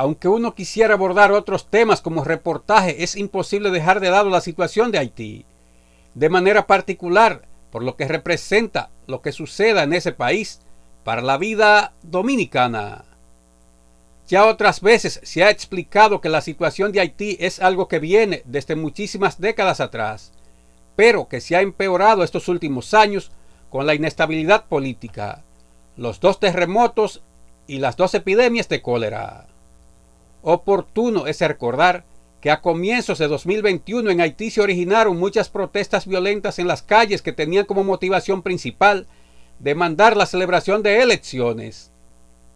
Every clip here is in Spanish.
Aunque uno quisiera abordar otros temas como reportaje, es imposible dejar de lado la situación de Haití, de manera particular por lo que representa lo que suceda en ese país para la vida dominicana. Ya otras veces se ha explicado que la situación de Haití es algo que viene desde muchísimas décadas atrás, pero que se ha empeorado estos últimos años con la inestabilidad política, los dos terremotos y las dos epidemias de cólera. Oportuno es recordar que a comienzos de 2021 en Haití se originaron muchas protestas violentas en las calles que tenían como motivación principal demandar la celebración de elecciones.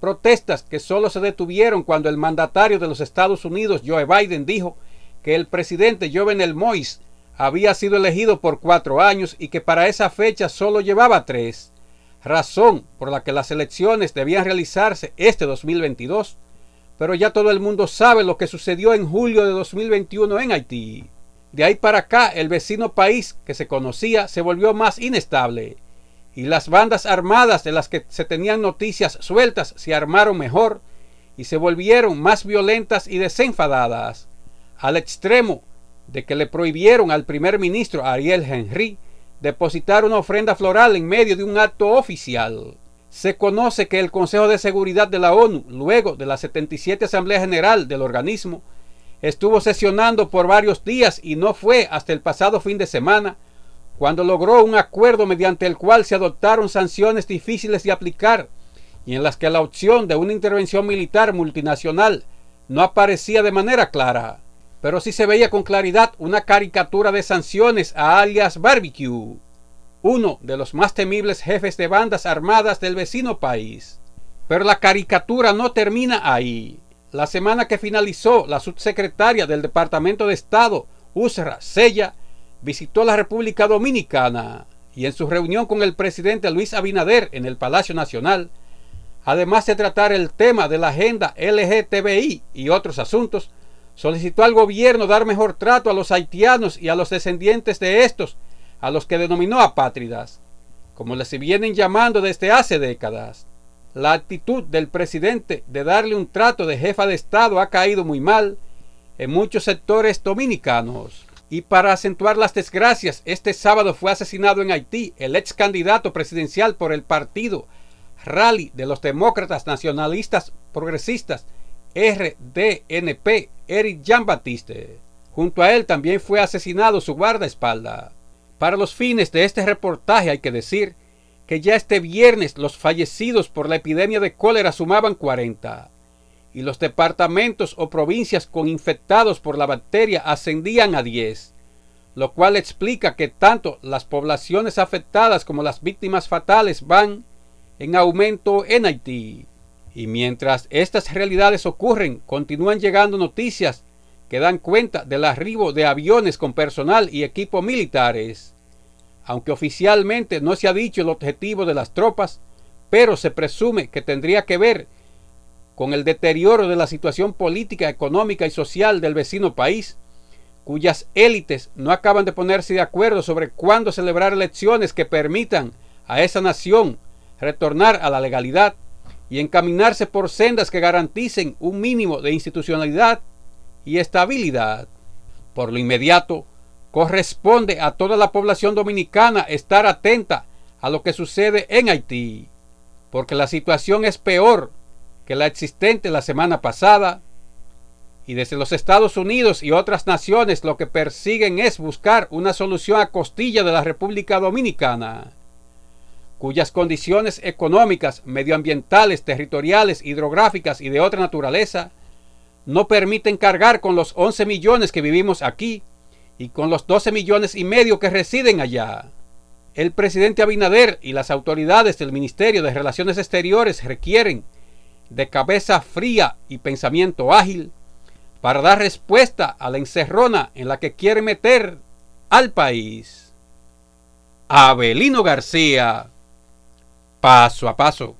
Protestas que solo se detuvieron cuando el mandatario de los Estados Unidos, Joe Biden, dijo que el presidente Jovenel Mois había sido elegido por cuatro años y que para esa fecha solo llevaba tres, razón por la que las elecciones debían realizarse este 2022 pero ya todo el mundo sabe lo que sucedió en julio de 2021 en Haití. De ahí para acá, el vecino país que se conocía se volvió más inestable, y las bandas armadas de las que se tenían noticias sueltas se armaron mejor y se volvieron más violentas y desenfadadas, al extremo de que le prohibieron al primer ministro Ariel Henry depositar una ofrenda floral en medio de un acto oficial se conoce que el Consejo de Seguridad de la ONU, luego de la 77 Asamblea General del organismo, estuvo sesionando por varios días y no fue hasta el pasado fin de semana cuando logró un acuerdo mediante el cual se adoptaron sanciones difíciles de aplicar y en las que la opción de una intervención militar multinacional no aparecía de manera clara, pero sí se veía con claridad una caricatura de sanciones a alias barbecue uno de los más temibles jefes de bandas armadas del vecino país. Pero la caricatura no termina ahí. La semana que finalizó, la subsecretaria del Departamento de Estado, Usra Sella, visitó la República Dominicana y en su reunión con el presidente Luis Abinader en el Palacio Nacional, además de tratar el tema de la agenda LGTBI y otros asuntos, solicitó al gobierno dar mejor trato a los haitianos y a los descendientes de estos a los que denominó apátridas, como les vienen llamando desde hace décadas. La actitud del presidente de darle un trato de jefa de Estado ha caído muy mal en muchos sectores dominicanos. Y para acentuar las desgracias, este sábado fue asesinado en Haití el ex candidato presidencial por el partido Rally de los Demócratas Nacionalistas Progresistas RDNP, Eric Jean Baptiste. Junto a él también fue asesinado su guardaespaldas. Para los fines de este reportaje hay que decir que ya este viernes los fallecidos por la epidemia de cólera sumaban 40 y los departamentos o provincias con infectados por la bacteria ascendían a 10, lo cual explica que tanto las poblaciones afectadas como las víctimas fatales van en aumento en Haití. Y mientras estas realidades ocurren, continúan llegando noticias que dan cuenta del arribo de aviones con personal y equipo militares aunque oficialmente no se ha dicho el objetivo de las tropas, pero se presume que tendría que ver con el deterioro de la situación política, económica y social del vecino país, cuyas élites no acaban de ponerse de acuerdo sobre cuándo celebrar elecciones que permitan a esa nación retornar a la legalidad y encaminarse por sendas que garanticen un mínimo de institucionalidad y estabilidad. Por lo inmediato, Corresponde a toda la población dominicana estar atenta a lo que sucede en Haití, porque la situación es peor que la existente la semana pasada y desde los Estados Unidos y otras naciones lo que persiguen es buscar una solución a costilla de la República Dominicana, cuyas condiciones económicas, medioambientales, territoriales, hidrográficas y de otra naturaleza no permiten cargar con los 11 millones que vivimos aquí y con los 12 millones y medio que residen allá. El presidente Abinader y las autoridades del Ministerio de Relaciones Exteriores requieren de cabeza fría y pensamiento ágil para dar respuesta a la encerrona en la que quiere meter al país. Abelino García, paso a paso.